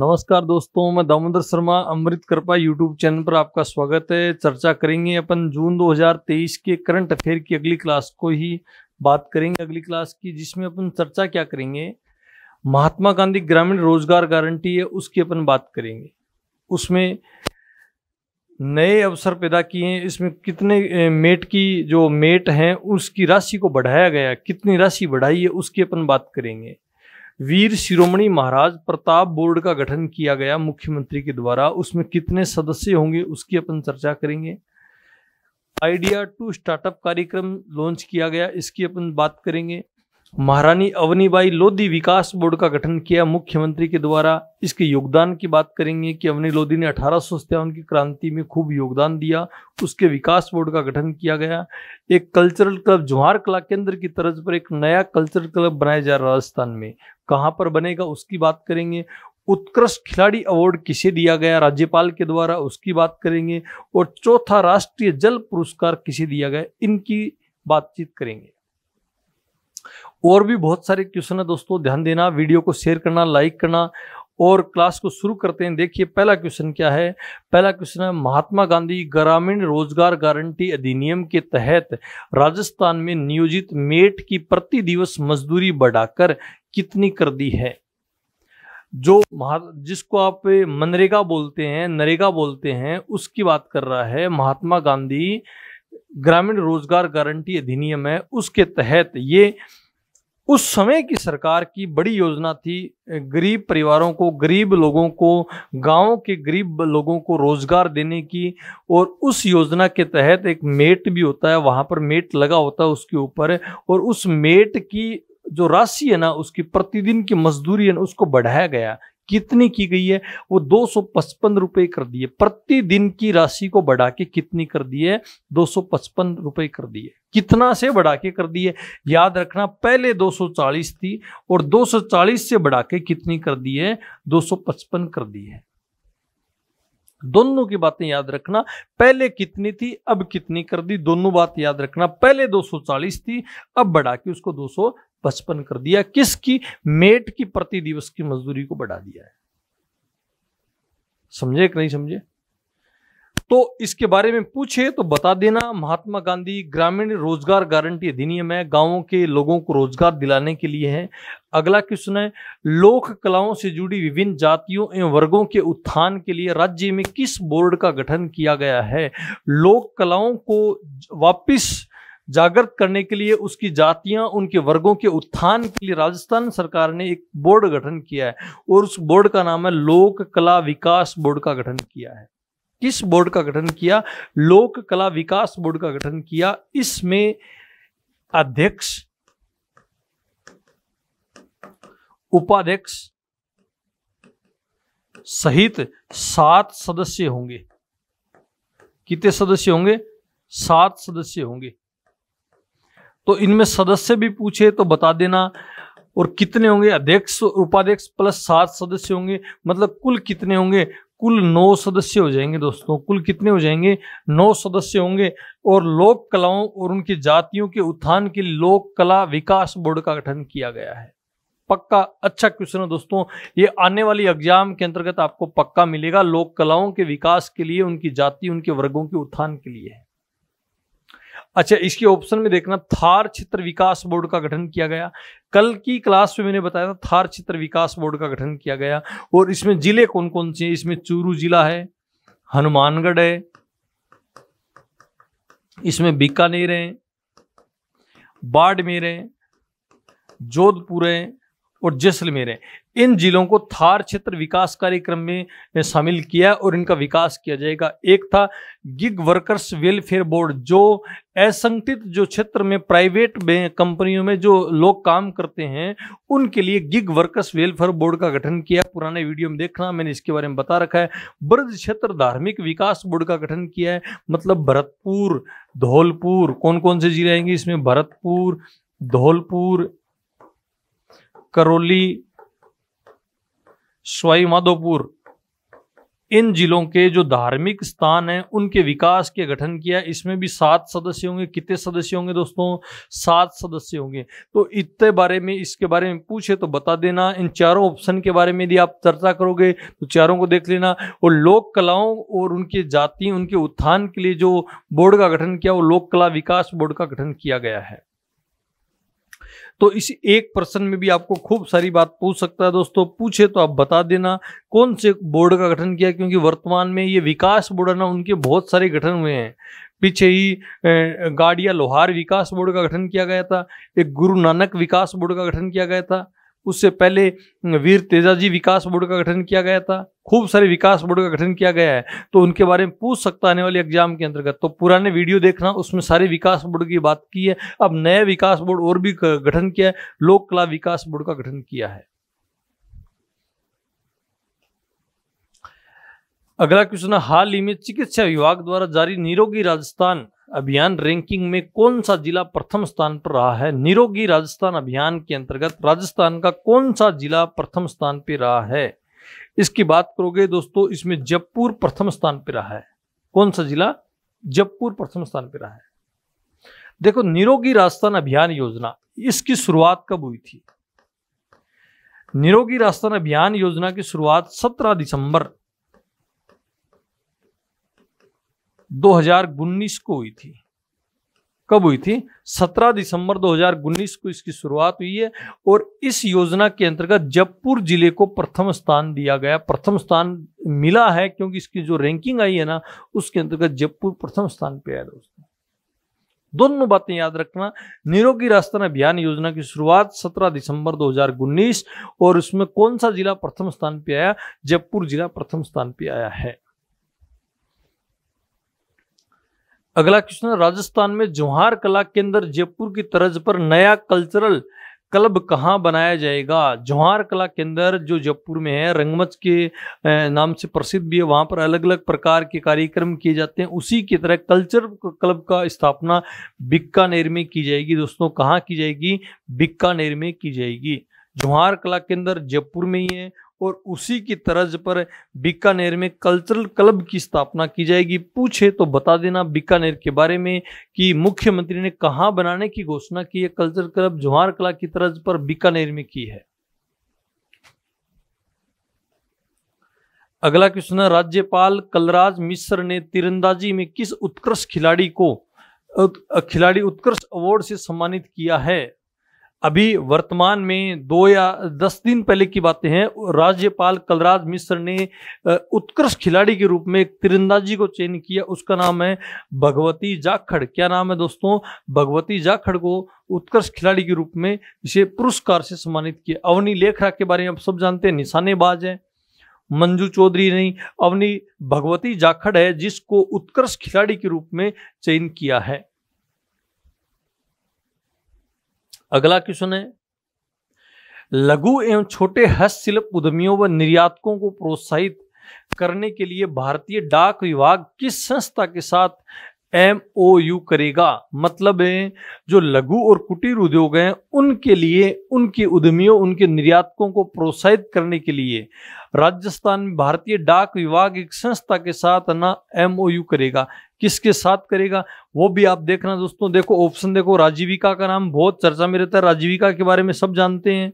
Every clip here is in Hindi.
नमस्कार दोस्तों मैं दामोदर शर्मा अमृत कृपा यूट्यूब चैनल पर आपका स्वागत है चर्चा करेंगे अपन जून 2023 के करंट अफेयर की अगली क्लास को ही बात करेंगे अगली क्लास की जिसमें अपन चर्चा क्या करेंगे महात्मा गांधी ग्रामीण रोजगार गारंटी है उसकी अपन बात करेंगे उसमें नए अवसर पैदा किए हैं इसमें कितने मेट की जो मेट हैं उसकी राशि को बढ़ाया गया कितनी राशि बढ़ाई है उसकी अपन बात करेंगे वीर शिरोमणि महाराज प्रताप बोर्ड का गठन किया गया मुख्यमंत्री के द्वारा उसमें कितने सदस्य होंगे उसकी अपन चर्चा करेंगे आइडिया टू स्टार्टअप कार्यक्रम लॉन्च किया गया इसकी अपन बात करेंगे महारानी अवनीबाई लोधी विकास बोर्ड का गठन किया मुख्यमंत्री के द्वारा इसके योगदान की बात करेंगे कि अवनी लोधी ने अठारह की क्रांति में खूब योगदान दिया उसके विकास बोर्ड का गठन किया गया एक कल्चरल क्लब जोहार कला केंद्र की तर्ज पर एक नया कल्चरल क्लब बनाया जा रहा राजस्थान में कहाँ पर बनेगा उसकी बात करेंगे उत्कृष्ट खिलाड़ी अवार्ड किसे दिया गया राज्यपाल के द्वारा उसकी बात करेंगे और चौथा राष्ट्रीय जल पुरस्कार किसे दिया गया इनकी बातचीत करेंगे और भी बहुत सारे क्वेश्चन है दोस्तों ध्यान देना वीडियो को शेयर करना लाइक करना और क्लास को शुरू करते हैं देखिए पहला क्वेश्चन क्या है पहला क्वेश्चन है महात्मा गांधी ग्रामीण रोजगार गारंटी अधिनियम के तहत राजस्थान में नियोजित मेट की प्रति दिवस मजदूरी बढ़ाकर कितनी कर दी है जो जिसको आप मनरेगा बोलते हैं नरेगा बोलते हैं उसकी बात कर रहा है महात्मा गांधी ग्रामीण रोजगार गारंटी अधिनियम है उसके तहत ये उस समय की सरकार की बड़ी योजना थी गरीब परिवारों को गरीब लोगों को गाँव के गरीब लोगों को रोजगार देने की और उस योजना के तहत एक मेट भी होता है वहाँ पर मेट लगा होता है उसके ऊपर और उस मेट की जो राशि है ना उसकी प्रतिदिन की मजदूरी है ना उसको बढ़ाया गया कितनी की गई है वो दो सौ पचपन कर दिए प्रतिदिन की राशि को बढ़ा के कितनी कर दी है दो सौ पचपन कर दिए कितना से बढ़ा के कर दिए याद रखना पहले 240 थी और 240 से बढ़ा के कितनी कर दी है 255 कर दी है दोनों की बातें याद रखना पहले कितनी थी अब कितनी कर दी दोनों बात याद रखना पहले 240 थी अब बढ़ा के उसको 255 कर दिया किसकी मेट की प्रति दिवस की मजदूरी को बढ़ा दिया है समझे कि नहीं समझे तो इसके बारे में पूछे तो बता देना महात्मा गांधी ग्रामीण रोजगार गारंटी अधिनियम है गांवों के लोगों को रोजगार दिलाने के लिए है अगला क्वेश्चन है लोक कलाओं से जुड़ी विभिन्न जातियों एवं वर्गों के उत्थान के लिए राज्य में किस बोर्ड का गठन किया गया है लोक कलाओं को वापिस जागृत करने के लिए उसकी जातियां उनके वर्गों के उत्थान के लिए राजस्थान सरकार ने एक बोर्ड गठन किया है और उस बोर्ड का नाम है लोक कला विकास बोर्ड का गठन किया है किस बोर्ड का गठन किया लोक कला विकास बोर्ड का गठन किया इसमें अध्यक्ष उपाध्यक्ष सहित सात सदस्य होंगे कितने सदस्य होंगे सात सदस्य होंगे तो इनमें सदस्य भी पूछे तो बता देना और कितने होंगे अध्यक्ष उपाध्यक्ष प्लस सात सदस्य होंगे मतलब कुल कितने होंगे कुल नौ सदस्य हो जाएंगे दोस्तों कुल कितने हो जाएंगे नौ सदस्य होंगे और लोक कलाओं और उनकी जातियों के उत्थान के लिए लोक कला विकास बोर्ड का गठन किया गया है पक्का अच्छा क्वेश्चन है दोस्तों ये आने वाली एग्जाम के अंतर्गत आपको पक्का मिलेगा लोक कलाओं के विकास के लिए उनकी जाति उनके वर्गों के उत्थान के लिए है अच्छा इसके ऑप्शन में देखना थार क्षेत्र विकास बोर्ड का गठन किया गया कल की क्लास में मैंने बताया था थार क्षेत्र विकास बोर्ड का गठन किया गया और इसमें जिले कौन कौन से हैं इसमें चूरू जिला है हनुमानगढ़ है इसमें बीकानेर है बाड़मेर है जोधपुर है और जैसलमेर है इन जिलों को थार क्षेत्र विकास कार्यक्रम में शामिल किया और इनका विकास किया जाएगा एक था गिग वर्कर्स वेलफेयर बोर्ड जो असंगठित जो क्षेत्र में प्राइवेट में कंपनियों में जो लोग काम करते हैं उनके लिए गिग वर्कर्स वेलफेयर बोर्ड का गठन किया पुराने वीडियो में देखना मैंने इसके बारे में बता रखा है ब्रज क्षेत्र धार्मिक विकास बोर्ड का गठन किया है मतलब भरतपुर धौलपुर कौन कौन से जिले आएंगे इसमें भरतपुर धौलपुर करौली स्वाई माधोपुर इन जिलों के जो धार्मिक स्थान हैं उनके विकास के गठन किया इसमें भी सात सदस्य होंगे कितने सदस्य होंगे दोस्तों सात सदस्य होंगे तो इतने बारे में इसके बारे में पूछे तो बता देना इन चारों ऑप्शन के बारे में यदि आप चर्चा करोगे तो चारों को देख लेना और लोक कलाओं और उनके जाति उनके उत्थान के लिए जो बोर्ड का गठन किया वो लोक कला विकास बोर्ड का गठन किया गया है तो इस एक प्रश्न में भी आपको खूब सारी बात पूछ सकता है दोस्तों पूछे तो आप बता देना कौन से बोर्ड का गठन किया क्योंकि वर्तमान में ये विकास बोर्ड है ना उनके बहुत सारे गठन हुए हैं पीछे ही गाड़िया लोहार विकास बोर्ड का गठन किया गया था एक गुरु नानक विकास बोर्ड का गठन किया गया था उससे पहले वीर तेजाजी विकास बोर्ड का गठन किया गया था खूब सारे विकास बोर्ड का गठन किया गया है तो उनके बारे में पूछ सकता आने वाले एग्जाम के अंतर्गत तो पुराने वीडियो देखना उसमें सारे विकास बोर्ड की बात की है अब नया विकास बोर्ड और भी गठन किया है लोक कला विकास बोर्ड का गठन किया है अगला क्वेश्चन हाल ही में चिकित्सा विभाग द्वारा जारी निरोगी राजस्थान अभियान रैंकिंग में कौन सा जिला प्रथम स्थान पर रहा है निरोगी राजस्थान अभियान के अंतर्गत राजस्थान का कौन सा जिला प्रथम स्थान पर रहा है इसकी बात करोगे दोस्तों इसमें जयपुर प्रथम स्थान पर रहा है कौन सा जिला जयपुर प्रथम स्थान पर रहा है देखो निरोगी राजस्थान अभियान योजना इसकी शुरुआत कब हुई थी निरोगी राजस्थान अभियान योजना की शुरुआत 17 दिसंबर 2019 को हुई थी कब हुई थी 17 दिसंबर 2019 को इसकी शुरुआत हुई है और इस योजना के अंतर्गत जयपुर जिले को प्रथम स्थान दिया गया प्रथम स्थान मिला है क्योंकि इसकी जो रैंकिंग आई है ना उसके अंतर्गत जयपुर प्रथम स्थान पे आया दोस्तों दोनों बातें याद रखना निरोगी रास्ता अभियान योजना की शुरुआत 17 दिसंबर 2019 और उसमें कौन सा जिला प्रथम स्थान पे आया जयपुर जिला प्रथम स्थान पे आया है अगला क्वेश्चन राजस्थान में जोहार कला केंद्र जयपुर की तर्ज पर नया कल्चरल क्लब कहाँ बनाया जाएगा जोहार कला केंद्र जो जयपुर में है रंगमंच के नाम से प्रसिद्ध भी है वहाँ पर अलग अलग प्रकार के कार्यक्रम किए जाते हैं उसी की तरह कल्चर क्लब का स्थापना बिक्कानेर में की जाएगी दोस्तों कहाँ की जाएगी बिक्कानेर में की जाएगी जोहार कला केंद्र जयपुर में ही है और उसी की तर्ज पर बीकानेर में कल्चरल क्लब की स्थापना की जाएगी पूछे तो बता देना बीकानेर के बारे में कि मुख्यमंत्री ने कहाँ बनाने की घोषणा की है कल्चरल क्लब जवाहर कला की तर्ज पर बीकानेर में की है अगला क्वेश्चन है राज्यपाल कलराज मिश्र ने तीरंदाजी में किस उत्कृष्ट खिलाड़ी को खिलाड़ी उत्कृष्ट अवार्ड से सम्मानित किया है अभी वर्तमान में दो या दस दिन पहले की बातें हैं राज्यपाल कलराज मिश्र ने उत्कृष्ट खिलाड़ी के रूप में एक तिरंदाजी को चयन किया उसका नाम है भगवती जाखड़ क्या नाम है दोस्तों भगवती जाखड़ को उत्कृष्ट खिलाड़ी के रूप में इसे पुरस्कार से सम्मानित किया अवनी लेखरा के बारे में आप सब जानते हैं निशानेबाज है मंजू चौधरी नहीं अवनी भगवती जाखड़ है जिसको उत्कृष्ट खिलाड़ी के रूप में चयन किया है अगला क्वेश्चन है लघु एवं छोटे हस्तशिल्प उद्यमियों व निर्यातकों को प्रोत्साहित करने के लिए भारतीय डाक विभाग किस संस्था के साथ एम ओ यू करेगा मतलब है जो लघु और कुटीर उद्योग हैं उनके लिए उनके उद्यमियों उनके निर्यातकों को प्रोत्साहित करने के लिए राजस्थान में भारतीय डाक विभाग एक संस्था के साथ ना एम ओ यू करेगा किसके साथ करेगा वो भी आप देखना दोस्तों देखो ऑप्शन देखो राजीविका का नाम बहुत चर्चा में रहता है राजीविका के बारे में सब जानते हैं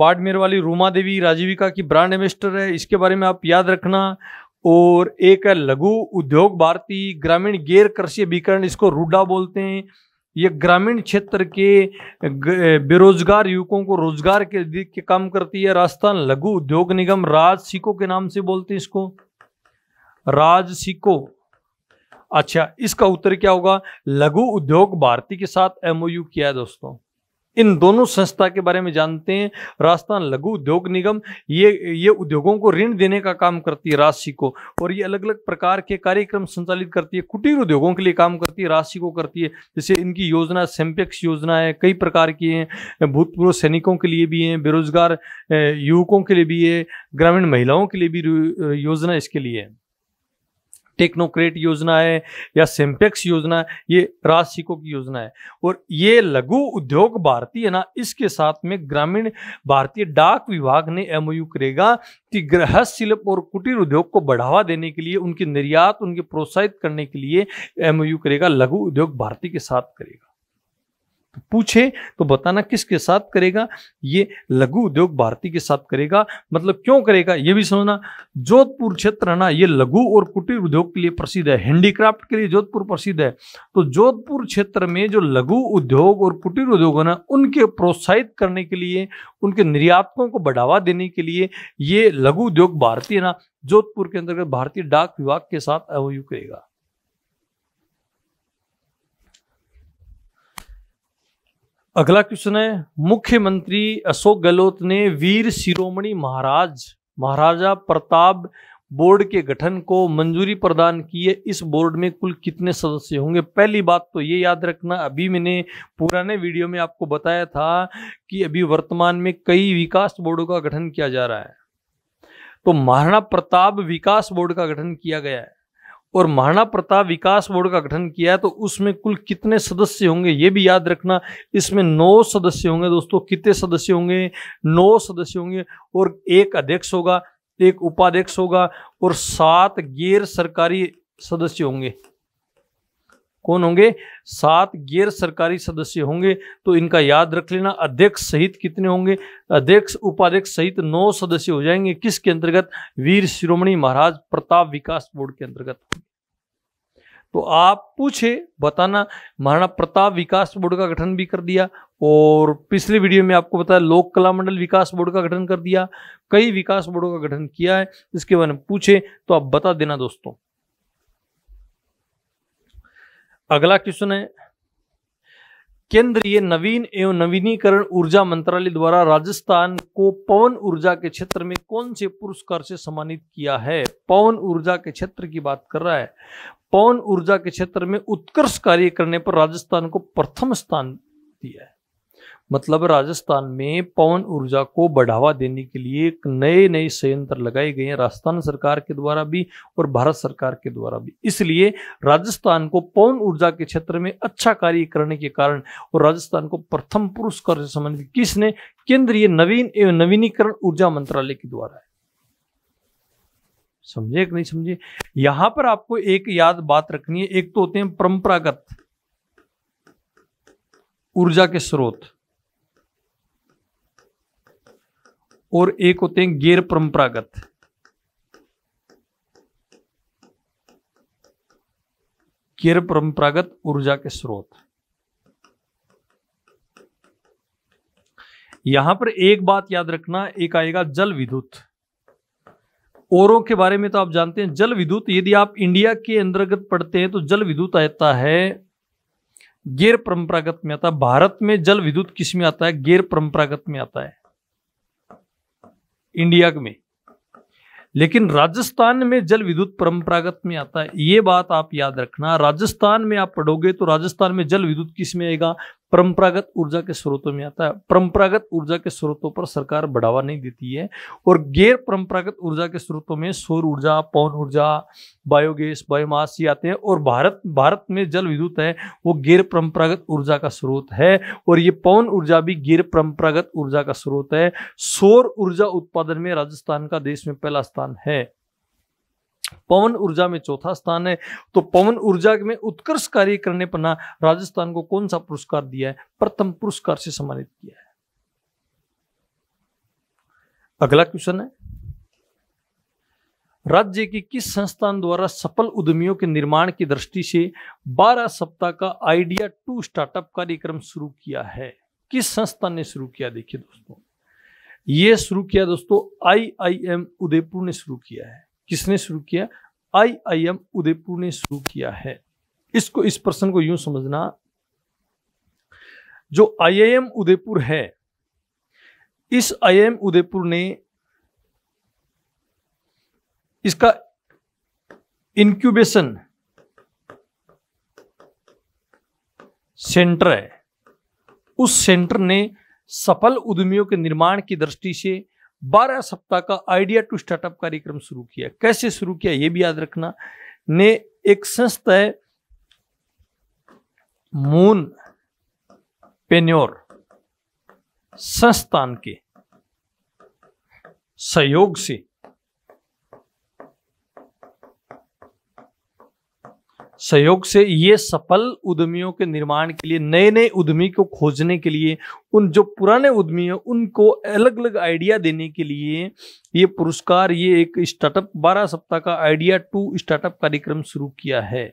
बाड़मेर वाली रूमा देवी राजीविका की ब्रांड एम्बेस्टर है इसके बारे में आप याद रखना और एक है लघु उद्योग भारती ग्रामीण गैर कृषि अभिकरण इसको रूडा बोलते हैं ये ग्रामीण क्षेत्र के बेरोजगार युवकों को रोजगार के, के काम करती है राजस्थान लघु उद्योग निगम राज सिको के नाम से बोलते हैं इसको राज सिको अच्छा इसका उत्तर क्या होगा लघु उद्योग भारती के साथ एमओयू किया है दोस्तों इन दोनों संस्था के बारे में जानते हैं राजस्थान लघु उद्योग निगम ये ये उद्योगों को ऋण देने का काम करती है राशि को और ये अलग अलग प्रकार के कार्यक्रम संचालित करती है कुटीर उद्योगों के लिए काम करती है राशि को करती है जैसे इनकी योजना सेम्पेक्स योजना है कई प्रकार की हैं भूतपूर्व सैनिकों के लिए भी हैं बेरोजगार युवकों के लिए भी है ग्रामीण महिलाओं के लिए भी योजना इसके लिए है टेक्नोक्रेट योजना है या सिम्पेक्स योजना ये राजसिकों की योजना है और ये लघु उद्योग भारती है ना इसके साथ में ग्रामीण भारतीय डाक विभाग ने एमओयू करेगा कि गृहस्थ शिल्प और कुटीर उद्योग को बढ़ावा देने के लिए उनके निर्यात उनके प्रोत्साहित करने के लिए एमओयू करेगा लघु उद्योग भारती के साथ करेगा पूछे तो बताना किसके साथ करेगा ये लघु उद्योग भारती के साथ करेगा मतलब क्यों करेगा ये भी समझना जोधपुर क्षेत्र है ना ये लघु और कुटीर उद्योग के लिए प्रसिद्ध है हैंडीक्राफ्ट के लिए जोधपुर प्रसिद्ध है तो जोधपुर क्षेत्र में जो लघु उद्योग और कुटीर उद्योग है ना उनके प्रोत्साहित करने के लिए उनके निर्यातकों को बढ़ावा देने के लिए ये लघु उद्योग भारतीय ना जोधपुर के अंतर्गत भारतीय डाक विभाग के साथ करेगा अगला क्वेश्चन है मुख्यमंत्री अशोक गहलोत ने वीर शिरोमणि महाराज महाराजा प्रताप बोर्ड के गठन को मंजूरी प्रदान की है इस बोर्ड में कुल कितने सदस्य होंगे पहली बात तो ये याद रखना अभी मैंने पुराने वीडियो में आपको बताया था कि अभी वर्तमान में कई विकास बोर्डों का गठन किया जा रहा है तो महाराणा प्रताप विकास बोर्ड का गठन किया गया है और महाराणा प्रताप विकास बोर्ड का गठन किया है तो उसमें कुल कितने सदस्य होंगे ये भी याद रखना इसमें नौ सदस्य होंगे दोस्तों कितने सदस्य होंगे नौ सदस्य होंगे और एक अध्यक्ष होगा एक उपाध्यक्ष होगा और सात गैर सरकारी सदस्य होंगे कौन होंगे सात गैर सरकारी सदस्य होंगे तो इनका याद रख लेना अध्यक्ष सहित कितने होंगे अध्यक्ष उपाध्यक्ष सहित नौ सदस्य हो जाएंगे किसके अंतर्गत वीर शिरोमणि महाराज प्रताप विकास बोर्ड के अंतर्गत तो आप पूछे बताना महाराणा प्रताप विकास बोर्ड का गठन भी कर दिया और पिछले वीडियो में आपको बताया लोक कला मंडल विकास बोर्ड का गठन कर दिया कई विकास बोर्डों का गठन किया है इसके बारे में पूछे तो आप बता देना दोस्तों अगला क्वेश्चन है केंद्रीय नवीन एवं नवीनीकरण ऊर्जा मंत्रालय द्वारा राजस्थान को पवन ऊर्जा के क्षेत्र में कौन से पुरस्कार से सम्मानित किया है पवन ऊर्जा के क्षेत्र की बात कर रहा है पवन ऊर्जा के क्षेत्र में उत्कर्ष कार्य करने पर राजस्थान को प्रथम स्थान दिया है मतलब राजस्थान में पवन ऊर्जा को बढ़ावा देने के लिए एक नए नए संयंत्र लगाए गए हैं राजस्थान सरकार के द्वारा भी और भारत सरकार के द्वारा भी इसलिए राजस्थान को पवन ऊर्जा के क्षेत्र में अच्छा कार्य करने के कारण और राजस्थान को प्रथम पुरस्कार से संबंधित किसने केंद्रीय नवीन एवं नवीनीकरण ऊर्जा मंत्रालय के द्वारा है समझे कि नहीं समझे यहां पर आपको एक याद बात रखनी है एक तो होते हैं परंपरागत ऊर्जा के स्रोत और एक होते हैं गैर परंपरागत गैर परंपरागत ऊर्जा के स्रोत यहां पर एक बात याद रखना एक आएगा जल विद्युत औरों के बारे में तो आप जानते हैं जल विद्युत यदि आप इंडिया के अंतर्गत पढ़ते हैं तो जल विद्युत आता है गैर परंपरागत में आता है भारत में जल विद्युत किस में आता है गैर परंपरागत में आता है इंडिया में लेकिन राजस्थान में जल विद्युत परंपरागत में आता है ये बात आप याद रखना राजस्थान में आप पढ़ोगे तो राजस्थान में जल विद्युत किस में आएगा परंपरागत ऊर्जा के स्रोतों में आता है परंपरागत ऊर्जा के स्रोतों पर सरकार बढ़ावा नहीं देती है और गैर परंपरागत ऊर्जा के स्रोतों में सौर ऊर्जा पवन ऊर्जा बायोगैस बायोमास ये आते हैं और भारत भारत में जल विद्युत है वो गैर परंपरागत ऊर्जा का स्रोत है और ये पवन ऊर्जा भी गैर परंपरागत ऊर्जा का स्रोत है सौर ऊर्जा उत्पादन में राजस्थान का देश में पहला स्थान है पवन ऊर्जा में चौथा स्थान है तो पवन ऊर्जा में उत्कर्ष कार्य करने पर ना राजस्थान को कौन सा पुरस्कार दिया है प्रथम पुरस्कार से सम्मानित किया है अगला क्वेश्चन है राज्य की किस संस्थान द्वारा सफल उद्यमियों के निर्माण की दृष्टि से 12 सप्ताह का आइडिया टू स्टार्टअप कार्यक्रम शुरू किया है किस संस्थान ने शुरू किया देखिए दोस्तों ये शुरू किया दोस्तों आईआईएम उदयपुर ने शुरू किया है किसने शुरू किया आई आई एम उदयपुर ने शुरू किया है इसको इस प्रश्न को यूं समझना जो आई आई एम उदयपुर है इस आई आई एम उदयपुर ने इसका इंक्यूबेशन सेंटर है उस सेंटर ने सफल उद्यमियों के निर्माण की दृष्टि से बारह सप्ताह का आइडिया टू स्टार्टअप कार्यक्रम शुरू किया कैसे शुरू किया यह भी याद रखना ने एक संस्था है मून पेन्योर संस्थान के सहयोग से सहयोग से ये सफल उद्यमियों के निर्माण के लिए नए नए उद्यमी को खोजने के लिए उन जो पुराने उद्यमी हैं उनको अलग अलग आइडिया देने के लिए ये पुरस्कार ये एक स्टार्टअप 12 सप्ताह का आइडिया टू स्टार्टअप कार्यक्रम शुरू किया है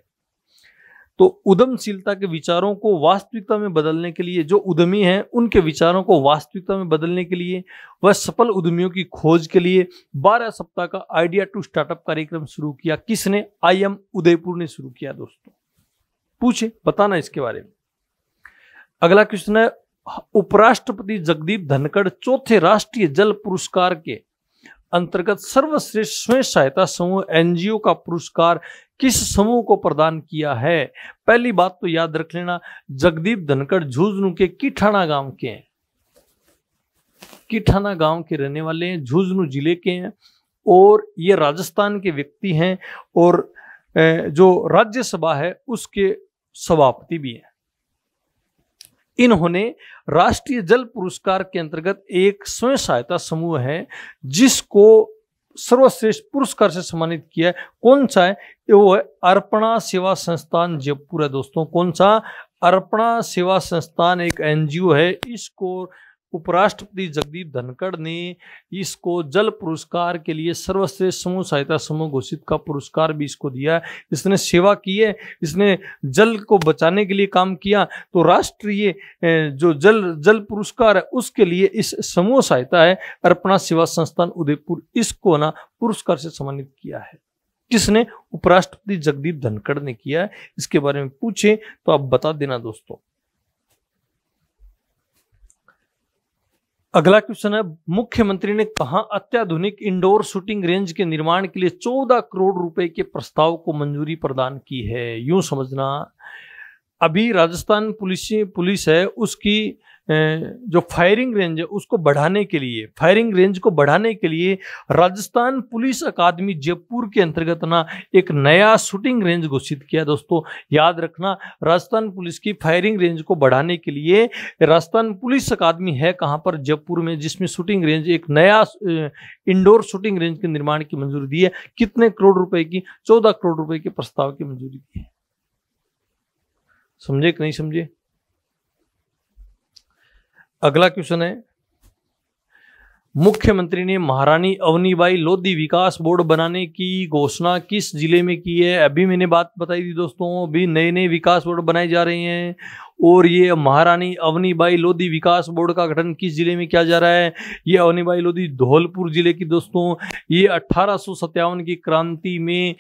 तो उद्यमशीलता के विचारों को वास्तविकता में बदलने के लिए जो उद्यमी हैं उनके विचारों को वास्तविकता में बदलने के लिए वह सफल उद्यमियों की खोज के लिए 12 सप्ताह का आइडिया टू स्टार्टअप कार्यक्रम शुरू किया किसने आई एम उदयपुर ने शुरू किया दोस्तों पूछे बताना इसके बारे में अगला क्वेश्चन है उपराष्ट्रपति जगदीप धनखड़ चौथे राष्ट्रीय जल पुरस्कार के अंतर्गत सर्वश्रेष्ठ स्वयं सहायता समूह एनजीओ का पुरस्कार किस समूह को प्रदान किया है पहली बात तो याद रख लेना जगदीप धनखड़ झुंझुनू के किठाना गांव के हैं किठाना गांव के रहने वाले हैं झुंझुनू जिले के हैं और ये राजस्थान के व्यक्ति हैं और जो राज्यसभा है उसके सभापति भी हैं इन्होंने राष्ट्रीय जल पुरस्कार के अंतर्गत एक स्वयं सहायता समूह है जिसको सर्वश्रेष्ठ पुरस्कार से सम्मानित किया है कौन सा है वो है अर्पणा सेवा संस्थान जयपुर है दोस्तों कौन सा अर्पणा सेवा संस्थान एक एनजीओ है इसको उपराष्ट्रपति जगदीप धनखड़ ने इसको जल पुरस्कार के लिए सर्वश्रेष्ठ समूह सहायता समूह घोषित का पुरस्कार भी इसको दिया इसने सेवा की है इसने जल को बचाने के लिए काम किया तो राष्ट्रीय जो जल जल पुरस्कार है उसके लिए इस समूह सहायता है अर्पणा सेवा संस्थान उदयपुर इसको ना पुरस्कार से सम्मानित किया है किसने उपराष्ट्रपति जगदीप धनखड़ ने किया है इसके बारे में पूछे तो आप बता देना दोस्तों अगला क्वेश्चन है मुख्यमंत्री ने कहा अत्याधुनिक इंडोर शूटिंग रेंज के निर्माण के लिए 14 करोड़ रुपए के प्रस्ताव को मंजूरी प्रदान की है यूं समझना अभी राजस्थान पुलिस पुलिस है उसकी जो फायरिंग रेंज है उसको बढ़ाने के लिए फायरिंग रेंज को बढ़ाने के लिए राजस्थान पुलिस अकादमी जयपुर के अंतर्गत ना एक नया शूटिंग रेंज घोषित किया दोस्तों याद रखना राजस्थान पुलिस की फायरिंग रेंज को बढ़ाने के लिए राजस्थान पुलिस अकादमी है कहाँ पर जयपुर में जिसमें शूटिंग रेंज एक नया इंडोर शूटिंग रेंज के निर्माण की मंजूरी दी है कितने करोड़ रुपये की चौदह करोड़ रुपये के प्रस्ताव की मंजूरी दी है समझे कि नहीं समझे अगला क्वेश्चन है मुख्यमंत्री ने महारानी अवनीबाई लोधी विकास बोर्ड बनाने की घोषणा किस जिले में की है अभी मैंने बात बताई थी दोस्तों अभी नए नए विकास बोर्ड बनाए जा रहे हैं और ये महारानी अवनीबाई लोधी विकास बोर्ड का गठन किस जिले में किया जा रहा है ये अवनीबाई लोधी धौलपुर जिले की दोस्तों ये अट्ठारह की क्रांति में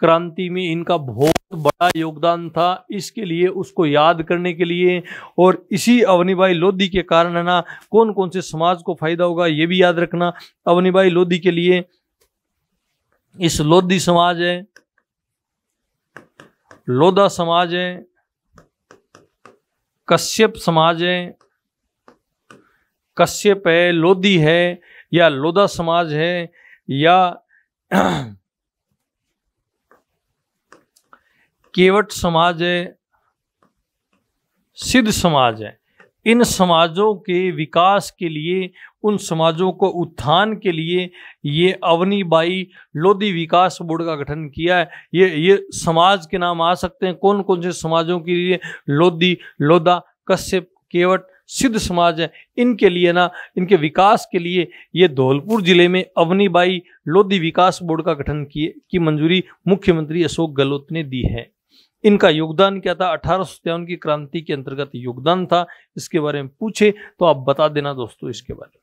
क्रांति में इनका भोग बड़ा योगदान था इसके लिए उसको याद करने के लिए और इसी अवनीबाई लोधी के कारण है ना कौन कौन से समाज को फायदा होगा ये भी याद रखना अवनीबाई लोधी के लिए इस लोधी समाज है लोधा समाज है कश्यप समाज है कश्यप है लोधी है या लोधा समाज है या केवट समाज है सिद्ध समाज है इन समाजों के विकास के लिए उन समाजों को उत्थान के लिए ये अवनी बाई लोधी विकास बोर्ड का गठन किया है ये ये समाज के नाम आ सकते हैं कौन कौन से समाजों के लिए लोधी लोधा कश्यप केवट सिद्ध समाज है इनके लिए ना इनके विकास के लिए ये धौलपुर जिले में अवनी बाई लोधी विकास बोर्ड का गठन किए की मंजूरी मुख्यमंत्री अशोक गहलोत ने दी है इनका योगदान क्या था अठारह की क्रांति के अंतर्गत योगदान था इसके बारे में पूछे तो आप बता देना दोस्तों इसके बारे में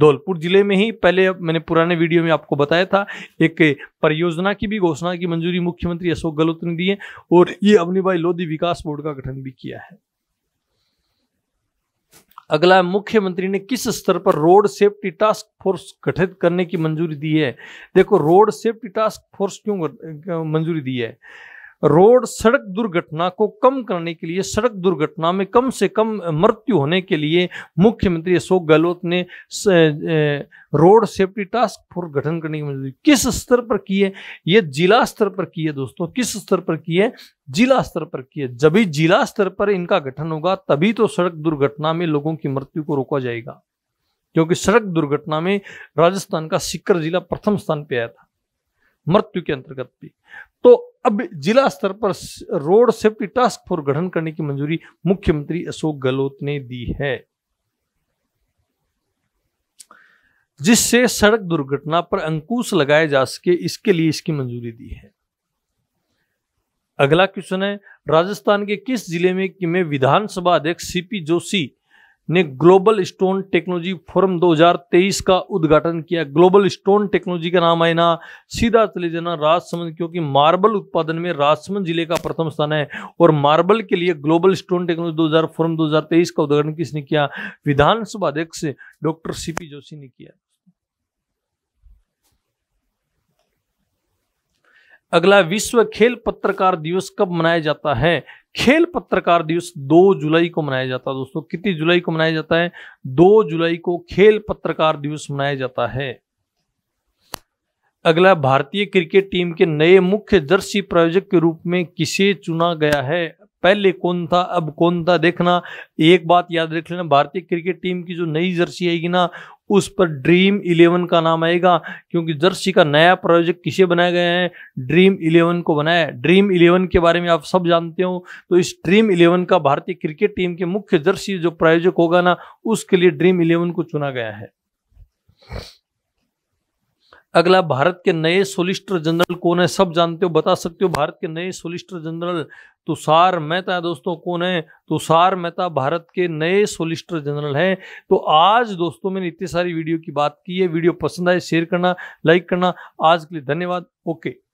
धौलपुर जिले में ही पहले मैंने पुराने वीडियो में आपको बताया था एक परियोजना की भी घोषणा की मंजूरी मुख्यमंत्री अशोक गहलोत ने दी है और ये अवनी भाई लोधी विकास बोर्ड का गठन भी किया है अगला मुख्यमंत्री ने किस स्तर पर रोड सेफ्टी टास्क फोर्स गठित करने की मंजूरी दी है देखो रोड सेफ्टी टास्क फोर्स क्यों मंजूरी दी है रोड सड़क दुर्घटना को कम करने के लिए सड़क दुर्घटना में कम से कम मृत्यु होने के लिए मुख्यमंत्री अशोक गहलोत ने रोड सेफ्टी टास्क फोर्स गठन करने की मंजूरी किस स्तर पर की है ये जिला स्तर पर की है दोस्तों किस स्तर पर की है जिला स्तर पर की है जब जिला स्तर पर इनका गठन होगा तभी तो सड़क दुर्घटना में लोगों की मृत्यु को रोका जाएगा क्योंकि सड़क दुर्घटना में राजस्थान का सिक्कर जिला प्रथम स्थान पर आया था मृत्यु के अंतर्गत भी तो अब जिला स्तर पर रोड सेफ्टी टास्क फोर्स गठन करने की मंजूरी मुख्यमंत्री अशोक गहलोत ने दी है जिससे सड़क दुर्घटना पर अंकुश लगाए जा सके इसके लिए इसकी मंजूरी दी है अगला क्वेश्चन है राजस्थान के किस जिले में कि में विधानसभा अध्यक्ष सीपी जोशी ने ग्लोबल स्टोन टेक्नोलॉजी फोरम 2023 का उद्घाटन किया ग्लोबल स्टोन टेक्नोलॉजी का नाम है ना सीधा चले जाना राजसमंद क्योंकि मार्बल उत्पादन में राजसमंद जिले का प्रथम स्थान है और मार्बल के लिए ग्लोबल स्टोन टेक्नोलॉजी 2000 फोरम 2023 का उद्घाटन किसने किया विधानसभा अध्यक्ष डॉक्टर सीपी जोशी ने किया अगला विश्व खेल पत्रकार दिवस कब मनाया जाता है खेल पत्रकार दिवस 2 जुलाई को मनाया जाता है दोस्तों कितनी जुलाई को मनाया जाता है 2 जुलाई को खेल पत्रकार दिवस मनाया जाता है अगला भारतीय क्रिकेट टीम के नए मुख्य जर्सी प्रायोजक के रूप में किसे चुना गया है पहले कौन था अब कौन था देखना एक बात याद रख लेना भारतीय क्रिकेट टीम की जो नई जर्सी आएगी ना उस पर ड्रीम इलेवन का नाम आएगा क्योंकि जर्सी का नया प्रोजेक्ट किसे बनाया गया है ड्रीम इलेवन को बनाया ड्रीम इलेवन के बारे में आप सब जानते हो तो इस ड्रीम इलेवन का भारतीय क्रिकेट टीम के मुख्य जर्सी जो प्रायोजक होगा ना उसके लिए ड्रीम इलेवन को चुना गया है अगला भारत के नए सोलिस्टर जनरल कौन है सब जानते हो बता सकते हो भारत के नए सोलिस्टर जनरल तुषार मेहता दोस्तों कौन है तुषार मेहता भारत के नए सोलिस्टर जनरल हैं तो आज दोस्तों मैंने इतनी सारी वीडियो की बात की है वीडियो पसंद आए शेयर करना लाइक करना आज के लिए धन्यवाद ओके